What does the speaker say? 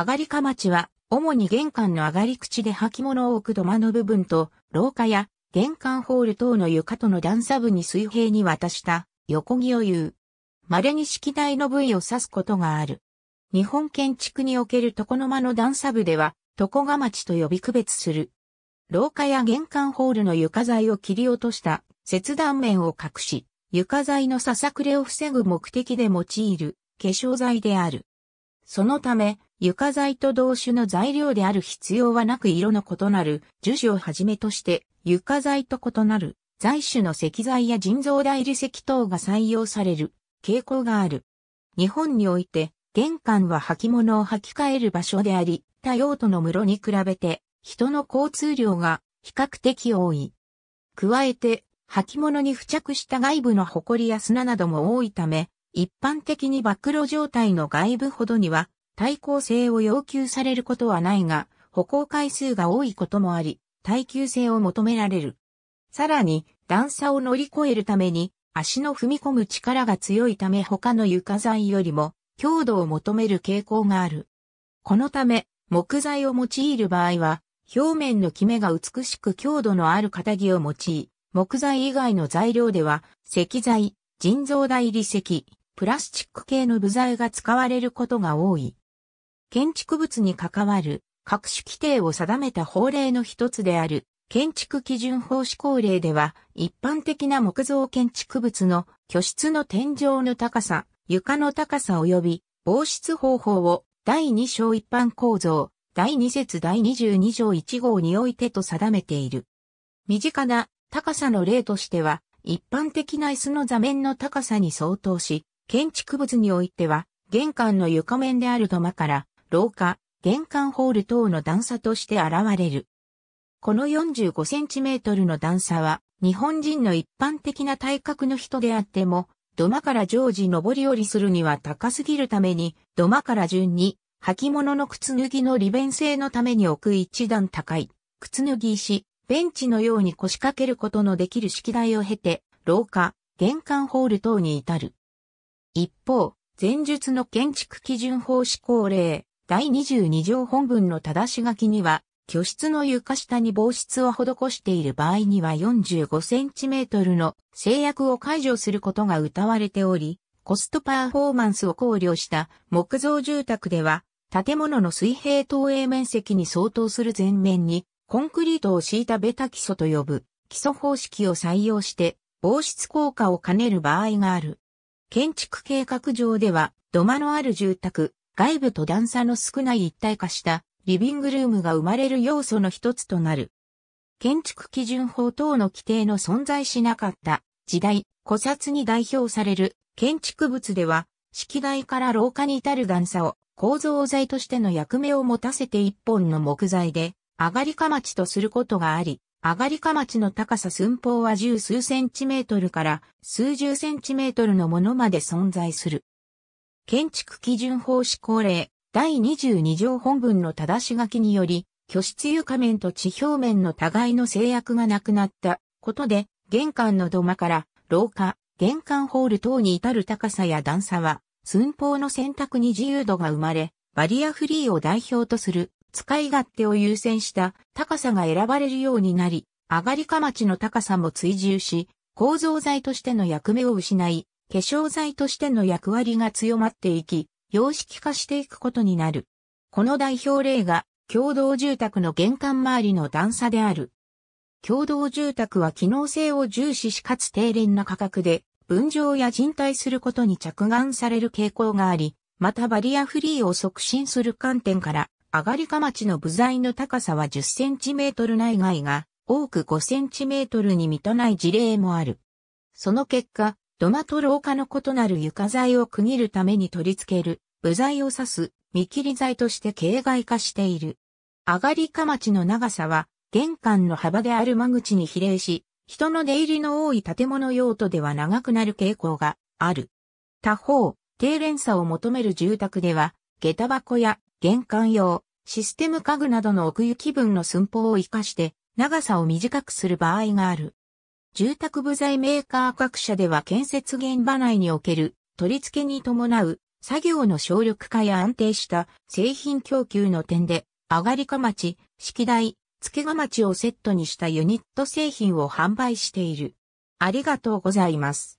上がりかまちは、主に玄関の上がり口で履物を置く土間の部分と、廊下や玄関ホール等の床との段差部に水平に渡した横木を言う。稀に式台の部位を指すことがある。日本建築における床の間の段差部では、床が町と呼び区別する。廊下や玄関ホールの床材を切り落とした切断面を隠し、床材のささくれを防ぐ目的で用いる化粧材である。そのため、床材と同種の材料である必要はなく色の異なる樹脂をはじめとして床材と異なる材種の石材や人造大理石等が採用される傾向がある。日本において玄関は履物を履き替える場所であり、他用途の室に比べて人の交通量が比較的多い。加えて履物に付着した外部の埃や砂なども多いため、一般的に暴露状態の外部ほどには対抗性を要求されることはないが、歩行回数が多いこともあり、耐久性を求められる。さらに、段差を乗り越えるために、足の踏み込む力が強いため他の床材よりも、強度を求める傾向がある。このため、木材を用いる場合は、表面のキメが美しく強度のある片木を用い、木材以外の材料では、石材、人造大理石、プラスチック系の部材が使われることが多い。建築物に関わる各種規定を定めた法令の一つである建築基準法施行令では一般的な木造建築物の居室の天井の高さ、床の高さ及び防湿方法を第2章一般構造第2節第22条1号においてと定めている。身近な高さの例としては一般的な椅子の座面の高さに相当し、建築物においては玄関の床面である土間から廊下、玄関ホール等の段差として現れる。この 45cm の段差は、日本人の一般的な体格の人であっても、土間から常時上り下りするには高すぎるために、土間から順に、履物の靴脱ぎの利便性のために置く一段高い、靴脱ぎし、ベンチのように腰掛けることのできる式台を経て、廊下、玄関ホール等に至る。一方、前述の建築基準法施行令、第22条本文の正し書きには、居室の床下に防湿を施している場合には45センチメートルの制約を解除することが謳われており、コストパフォーマンスを考慮した木造住宅では、建物の水平投影面積に相当する前面に、コンクリートを敷いたベタ基礎と呼ぶ基礎方式を採用して、防湿効果を兼ねる場合がある。建築計画上では、土間のある住宅、外部と段差の少ない一体化したリビングルームが生まれる要素の一つとなる。建築基準法等の規定の存在しなかった時代、古刹に代表される建築物では、式台から廊下に至る段差を構造材としての役目を持たせて一本の木材で、上がりかまちとすることがあり、上がりかまちの高さ寸法は十数センチメートルから数十センチメートルのものまで存在する。建築基準法施行令第22条本文の正し書きにより、居室床面と地表面の互いの制約がなくなったことで、玄関の土間から廊下、玄関ホール等に至る高さや段差は、寸法の選択に自由度が生まれ、バリアフリーを代表とする使い勝手を優先した高さが選ばれるようになり、上がりかまちの高さも追従し、構造材としての役目を失い、化粧剤としての役割が強まっていき、様式化していくことになる。この代表例が、共同住宅の玄関周りの段差である。共同住宅は機能性を重視しかつ低廉な価格で、分譲や人体することに着眼される傾向があり、またバリアフリーを促進する観点から、上がりか町の部材の高さは10センチメートル内外が、多く5センチメートルに満たない事例もある。その結果、土間と廊下の異なる床材を区切るために取り付ける部材を指す見切り材として形骸化している。上がりかまちの長さは玄関の幅である間口に比例し、人の出入りの多い建物用途では長くなる傾向がある。他方、低連鎖を求める住宅では、下駄箱や玄関用、システム家具などの奥行き分の寸法を活かして長さを短くする場合がある。住宅部材メーカー各社では建設現場内における取り付けに伴う作業の省力化や安定した製品供給の点で、上がりかまち、式台、付けがまちをセットにしたユニット製品を販売している。ありがとうございます。